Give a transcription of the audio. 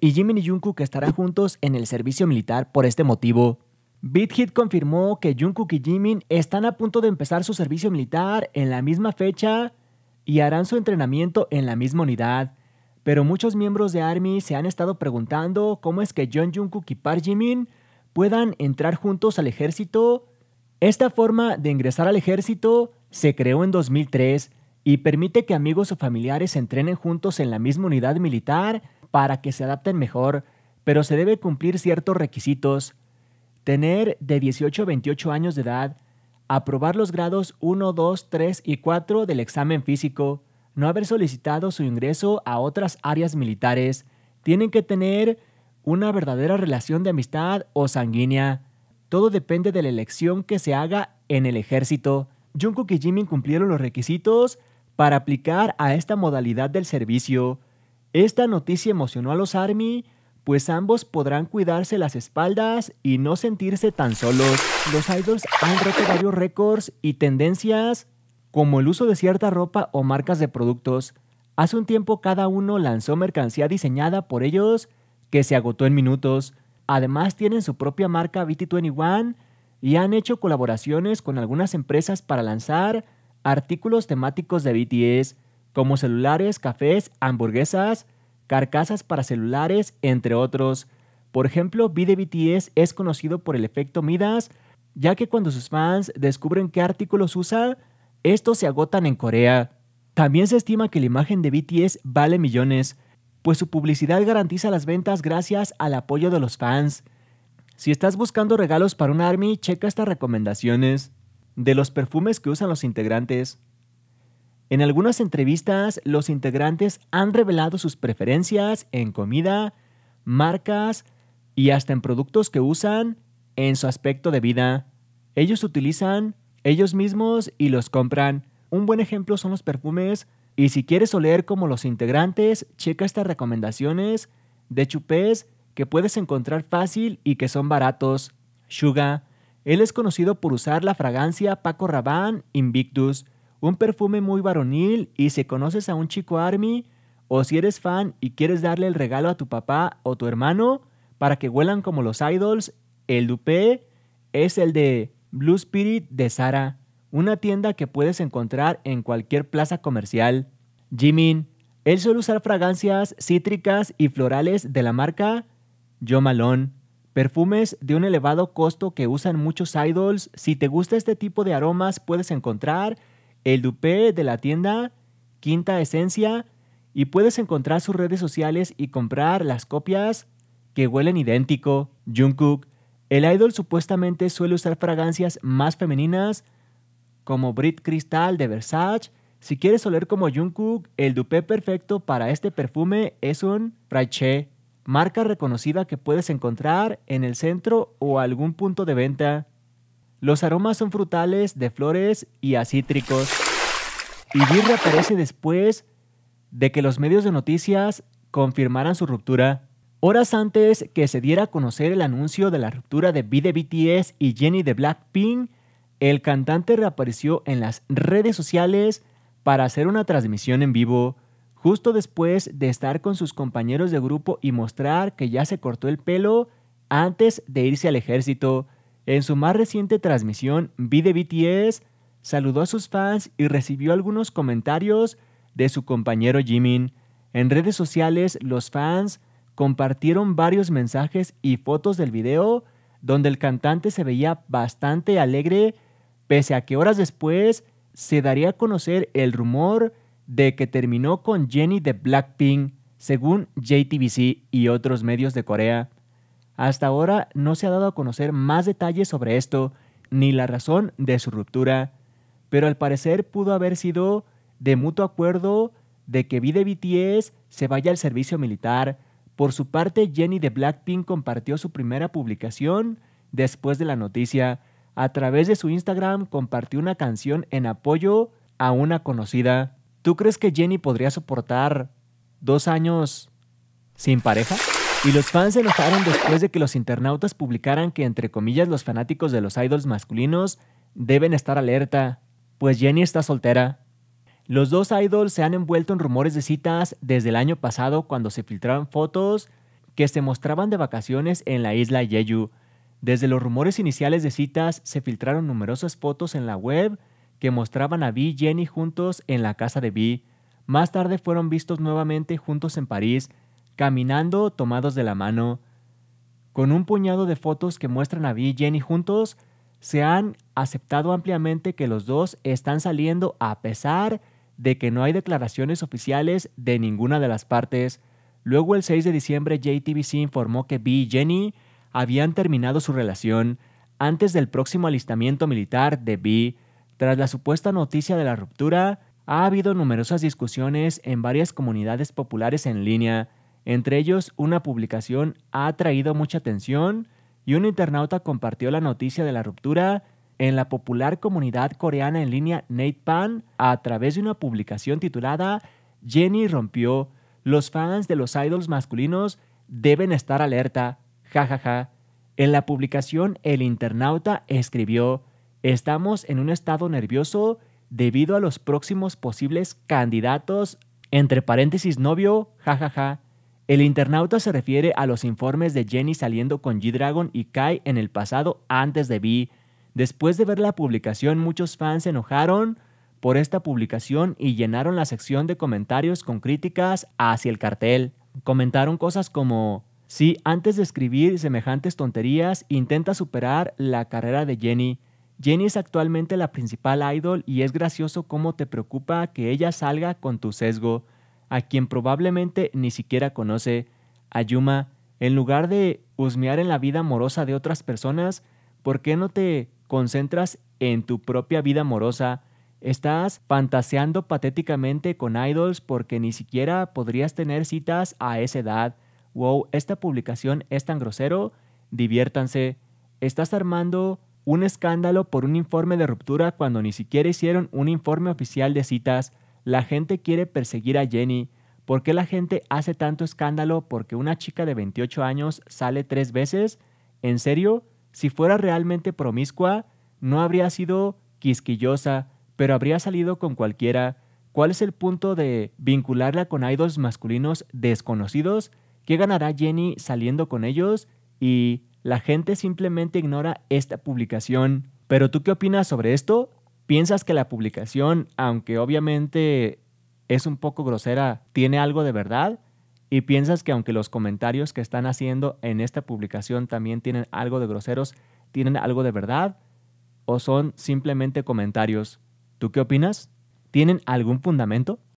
Y Jimin y Jungkook estarán juntos en el servicio militar por este motivo. BitHit confirmó que Jungkook y Jimin están a punto de empezar su servicio militar en la misma fecha y harán su entrenamiento en la misma unidad. Pero muchos miembros de ARMY se han estado preguntando cómo es que John Jungkook y Park Jimin puedan entrar juntos al ejército. Esta forma de ingresar al ejército se creó en 2003 y permite que amigos o familiares entrenen juntos en la misma unidad militar para que se adapten mejor, pero se debe cumplir ciertos requisitos. Tener de 18 a 28 años de edad, aprobar los grados 1, 2, 3 y 4 del examen físico, no haber solicitado su ingreso a otras áreas militares, tienen que tener una verdadera relación de amistad o sanguínea. Todo depende de la elección que se haga en el ejército. Jungkook y Jimin cumplieron los requisitos, para aplicar a esta modalidad del servicio, esta noticia emocionó a los Army, pues ambos podrán cuidarse las espaldas y no sentirse tan solos. Los idols han roto varios récords y tendencias, como el uso de cierta ropa o marcas de productos. Hace un tiempo cada uno lanzó mercancía diseñada por ellos que se agotó en minutos. Además tienen su propia marca BT21 y han hecho colaboraciones con algunas empresas para lanzar artículos temáticos de BTS como celulares, cafés, hamburguesas, carcasas para celulares, entre otros. Por ejemplo, B de BTS es conocido por el efecto Midas, ya que cuando sus fans descubren qué artículos usa, estos se agotan en Corea. También se estima que la imagen de BTS vale millones, pues su publicidad garantiza las ventas gracias al apoyo de los fans. Si estás buscando regalos para un ARMY, checa estas recomendaciones de los perfumes que usan los integrantes. En algunas entrevistas, los integrantes han revelado sus preferencias en comida, marcas y hasta en productos que usan en su aspecto de vida. Ellos utilizan ellos mismos y los compran. Un buen ejemplo son los perfumes y si quieres oler como los integrantes, checa estas recomendaciones de chupés que puedes encontrar fácil y que son baratos. Suga él es conocido por usar la fragancia Paco Rabanne Invictus, un perfume muy varonil y si conoces a un chico Army o si eres fan y quieres darle el regalo a tu papá o tu hermano para que huelan como los idols, el dupe es el de Blue Spirit de Sara, una tienda que puedes encontrar en cualquier plaza comercial. Jimin, él suele usar fragancias cítricas y florales de la marca Jo Perfumes de un elevado costo que usan muchos idols. Si te gusta este tipo de aromas, puedes encontrar el dupe de la tienda Quinta Esencia y puedes encontrar sus redes sociales y comprar las copias que huelen idéntico. Jungkook. El idol supuestamente suele usar fragancias más femeninas como Brit Crystal de Versace. Si quieres oler como Jungkook, el Dupé perfecto para este perfume es un Pryche marca reconocida que puedes encontrar en el centro o algún punto de venta. Los aromas son frutales, de flores y acítricos. Y bien aparece después de que los medios de noticias confirmaran su ruptura. Horas antes que se diera a conocer el anuncio de la ruptura de B de BTS y Jenny de Blackpink, el cantante reapareció en las redes sociales para hacer una transmisión en vivo. Justo después de estar con sus compañeros de grupo y mostrar que ya se cortó el pelo antes de irse al ejército, en su más reciente transmisión, Vi de BTS saludó a sus fans y recibió algunos comentarios de su compañero Jimin. En redes sociales, los fans compartieron varios mensajes y fotos del video donde el cantante se veía bastante alegre, pese a que horas después se daría a conocer el rumor de que terminó con Jenny de Blackpink, según JTBC y otros medios de Corea. Hasta ahora no se ha dado a conocer más detalles sobre esto ni la razón de su ruptura, pero al parecer pudo haber sido de mutuo acuerdo de que V de BTS se vaya al servicio militar. Por su parte, Jenny de Blackpink compartió su primera publicación después de la noticia. A través de su Instagram compartió una canción en apoyo a una conocida. ¿Tú crees que Jenny podría soportar dos años sin pareja? Y los fans se enojaron después de que los internautas publicaran que, entre comillas, los fanáticos de los idols masculinos deben estar alerta, pues Jenny está soltera. Los dos idols se han envuelto en rumores de citas desde el año pasado cuando se filtraron fotos que se mostraban de vacaciones en la isla Jeju. Desde los rumores iniciales de citas se filtraron numerosas fotos en la web que mostraban a Bee y Jenny juntos en la casa de Bee. Más tarde fueron vistos nuevamente juntos en París, caminando tomados de la mano. Con un puñado de fotos que muestran a Bee y Jenny juntos, se han aceptado ampliamente que los dos están saliendo a pesar de que no hay declaraciones oficiales de ninguna de las partes. Luego el 6 de diciembre JTBC informó que Bee y Jenny habían terminado su relación antes del próximo alistamiento militar de Bee. Tras la supuesta noticia de la ruptura, ha habido numerosas discusiones en varias comunidades populares en línea. Entre ellos, una publicación ha atraído mucha atención y un internauta compartió la noticia de la ruptura en la popular comunidad coreana en línea Nate Pan a través de una publicación titulada Jenny rompió. Los fans de los idols masculinos deben estar alerta. jajaja. ja, ja. En la publicación, el internauta escribió Estamos en un estado nervioso debido a los próximos posibles candidatos, entre paréntesis novio, jajaja. El internauta se refiere a los informes de Jenny saliendo con G-Dragon y Kai en el pasado antes de Vi. Después de ver la publicación, muchos fans se enojaron por esta publicación y llenaron la sección de comentarios con críticas hacia el cartel. Comentaron cosas como, si sí, antes de escribir semejantes tonterías, intenta superar la carrera de Jenny. Jenny es actualmente la principal idol y es gracioso cómo te preocupa que ella salga con tu sesgo, a quien probablemente ni siquiera conoce. Ayuma, en lugar de husmear en la vida amorosa de otras personas, ¿por qué no te concentras en tu propia vida amorosa? Estás fantaseando patéticamente con idols porque ni siquiera podrías tener citas a esa edad. Wow, esta publicación es tan grosero. Diviértanse. Estás armando un escándalo por un informe de ruptura cuando ni siquiera hicieron un informe oficial de citas, la gente quiere perseguir a Jenny, ¿por qué la gente hace tanto escándalo porque una chica de 28 años sale tres veces? ¿En serio? Si fuera realmente promiscua, no habría sido quisquillosa, pero habría salido con cualquiera. ¿Cuál es el punto de vincularla con idols masculinos desconocidos? ¿Qué ganará Jenny saliendo con ellos? Y la gente simplemente ignora esta publicación. Pero tú qué opinas sobre esto? ¿Piensas que la publicación, aunque obviamente es un poco grosera, tiene algo de verdad? ¿Y piensas que aunque los comentarios que están haciendo en esta publicación también tienen algo de groseros, tienen algo de verdad? ¿O son simplemente comentarios? ¿Tú qué opinas? ¿Tienen algún fundamento?